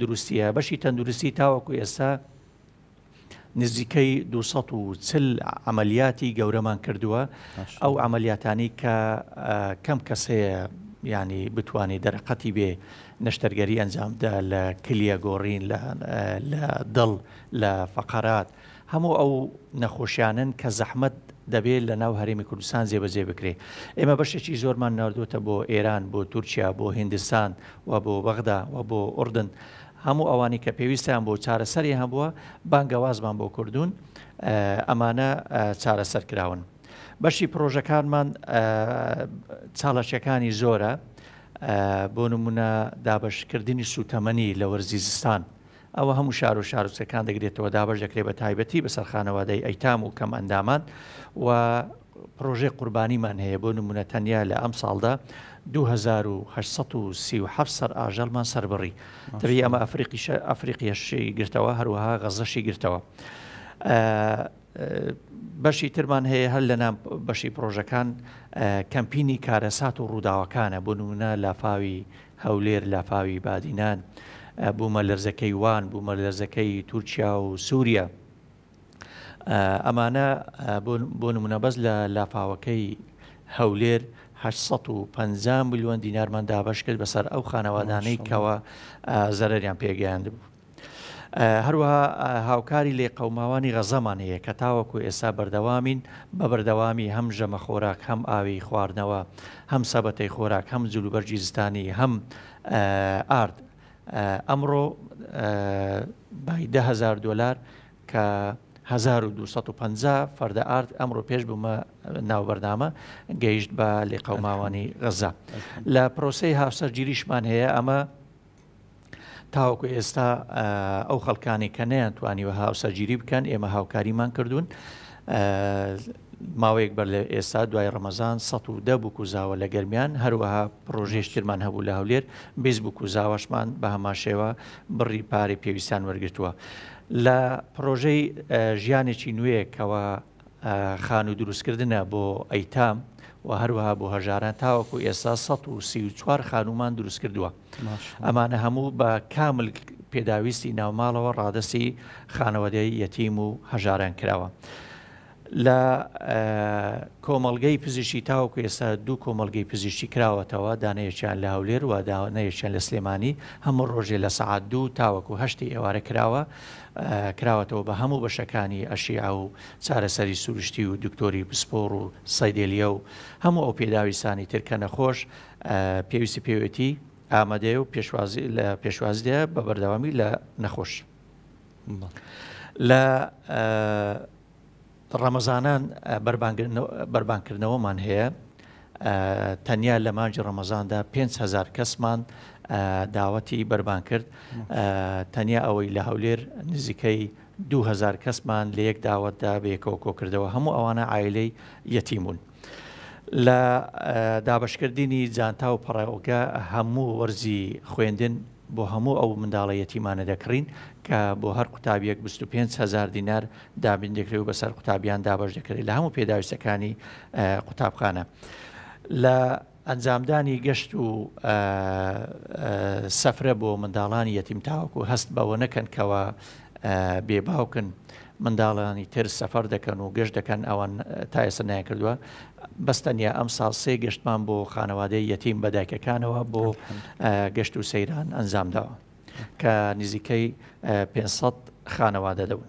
دروستیە بەشی تەندروستی تاوەکو ئێستا نزیکەی 240 ئەعملیاتی گەورەمان کردووە ئەو ئەعملیاتانی کە کەم کەسەیە ینی بتوانێت دەرەقەتی بێ نەشتەرگەری ئەنجامدا لە کلیە گۆڕین لە دڵ لە فەقەرات هەموو ئەو نەخۆشیانن کە زەحمت دەبێت لە ناو هەرمی کوردستان زێبەجێ بکرێ ئێمە بەشێکی زۆرمان نردوتە بۆ ئێران بۆ تورکیا بۆ هندستان و بۆ بەغدا و بۆ ئوردن هەموو ئەوانی کە پێویستیان بۆ چارەسەری هەبووە بانگەوازمان بۆ کوردون ئەمانە چارەسەر کراون بەشی پرۆژەکانمان چاڵەشەکانی زۆرە بۆ نمونە دابشکردنی سوتەمەنی لە وەرزی زستان ئەوە هەموو شار و شارچەکان دەگرێتەوە دابش دەکرێت بە تایبەتی بەسەر خانەوادەی ئەیتام و کەم ئەندامان و پرۆژێ قوربانیمان هەیە بۆ نمونە تەنیا لە ئەم ساڵدا 1970 سەر ئاژەلمان سربڕی تەبی ئەمە ئەفریقی ئەفریقیەشی گرتەوە هەروەها غەزەشی گرتەوە. بەشی ترمان هەیە هەر لە نام بەشی پرۆژەکان کەمپینی کارەسات و ڕووداوەکانە بۆ نمونە لافاوی هەولێر لافاوی بادینان بوومە لەرزەکەی وان بوومە لەرزەکەی تورکیا و سووریا ئەمانە بۆ نمونە بەس لە لافاوەکەی هەولێر 1950 میلیۆن دینارمان دابش کرد بەسەر ئەو خانەوادانەی کەەوە زەرریان پێگەیاند بوو. هەروەها هاوکاری لێ قەوماوانی غەزەمان هەیە کە تاوەکو ئێستا بەردەوامین بە بەردەوامی هەم ژەمە خۆراک هەم ئاوی خواردنەوە هەم سەبەتەی خۆراک هەم جلوبەرجی زستانی هەم ئارد ئەمڕۆ بای دههزار دلار کە 1250 فەردە ئارد ئەمڕۆ پێش بوومە ناوبەرنامە گەیشت بە لێ قەوماوانی غەزا لە پرۆسی هاوسەرگیریشمان هەیە ئەمە تاوەکو ئێستا ئەو خەڵکانی کە نەیان توانیوە هاوسەرگیری بکەن ئێمە هاوکاریمان کردوون. ماوەیەک بەر لە ئێستا دوای ڕەمەزان ١ بوو کوزاوە لە گەرمیان هەروەها پرۆژێشترمان هەبوو لە هەولێر بیست بوو کوزاوەشمان بە هەماشێوە بڕی پارێ پێویستان وەرگتووە. لە پرۆژەی ژیانێکی نوێکەوە خان و دروستکردنە بۆ ئەیتام و هەروەها بۆ هەژاران تاوەکو ئێستا 1940 خانومان دروست کردووە ئەمانە هەموو بە کامل پێداویستی ناوماڵەوە ڕادەسی خانەوەدەی یەتیم و هەژاران کراوە. لە کۆمەلگەی پزیشکی تاوکو ئێستا دوو کۆمەلگەی پزیشتی کراوەتەوە دانەیەکیان لە هەولێر و داوانەیەکیان لە سلێمانی هەموو ڕۆژێ لە سعات دوو تاوەکو هەشتی ئێوارە کراوە کراوەتەوە بە هەموو بەشەکانی ئەشیع و چارەسەری سروشتی و دکتۆری پسپۆر و سەیدێلیە و هەموو ئەو پێداویسانی ترکە نەخۆش پێویستی پێوێتی ئامادەێ و پێشوازی لە پێشوازیە بە بەردەوامی لە نەخۆش لە ڕەمەزانان بەربانکردنەوەمان هەیە تەنیا لە مانجی ڕەمەزاندا 5هزار کەسمان داوەتی بەربان کرد تەنیا ئەوەی لە هەولێر نزیکەی 2000 کەسمان لە یەک داوەتدا بەیەکەوە کۆکردەوە هەموو ئەوانە ئایلەی یەتیمون. لە دابشکردنی جانتا و پەڕێوەگە هەموو وەرزی خوێندن بۆ هەموو ئەو منداڵە یەتیمانە دەکڕین کە بۆ هەر قوتابیەک 25هزار دینار دابین دەکرێت و بەسەر قوتابیان دابش دەکرێت لە هەموو پێداویستەکانی قوتابخانە لە ئەنجامدانی گەشت و سەفرە بۆ منداڵانی یەتیم تاوەکو هەست بەوە نەکەن کەەوە بێباوکن منداڵانی تر سەفەر دەکەن و گەشت دەکەن ئەوان تا ئێستا نایکردووە بەستەنیا ئەم ساڵ سێ گەشتمان بۆ خانەوادەی یەتیم بەدایکەکانەوە بۆ گەشت و سەیران ئەنجامداوە کە نزیکەی 500 خانەوادە دەون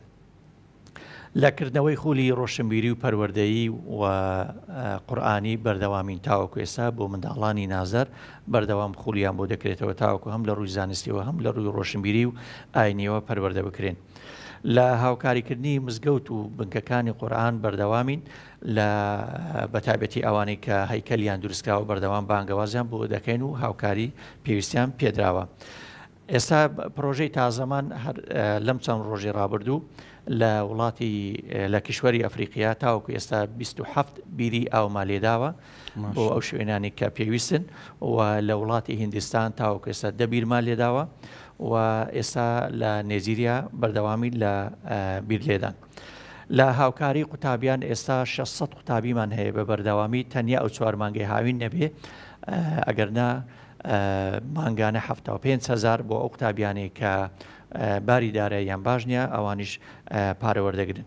لەکردنەوەی خولی ڕۆشنبیری و پەروەردەیی و قورآانی بەردەوامین تاوەکو ئێستا بۆ منداڵانی نازەر بەردەوام خولیان بۆ دەکرێتەوە تاوەکو هەم لە ڕووی زانستیەوە هەم لە ڕووی ڕۆشنبیری و ئاینیەوە پەروەەردە بکرێن. لە هاوکاریکردنی مزگەوت و بنکەکانی قورآان بەردەوامین لە بەتابەتی ئەوانەی کە هەیکەلیان دروستکراوە بەردەوام بانگەوازیان بۆ دەکەین و هاوکاری پێویستیان پێدراوە. ئێستا پرۆژەی تازەمان لەم چەند ڕۆژی رابرردوو لە وڵاتی لە کیشوەری ئەفریقیا تاوەکو ئێستا 27 بیری ئاومالێداوە بۆ ئەو شوێنانی کە پێویستن و لە وڵاتی هندستان تاوەکو ئێستا دەبییرمان لێداوە و ئێستا لە نێزیریا بەردەوامی لە بیرلێدان. لە هاوکاری قوتابیان ئێستا 600 قوتابیمان هەیە بە بەردەوامی تەنیا ئەو چوارمانگەی هاوین نەبێ ئەگەرنا مانگانە ه پێهزار بۆ ئەو قوتابیانێک کە باری دارە یان باش نییە ئەوانیش پارەوەردەگرن.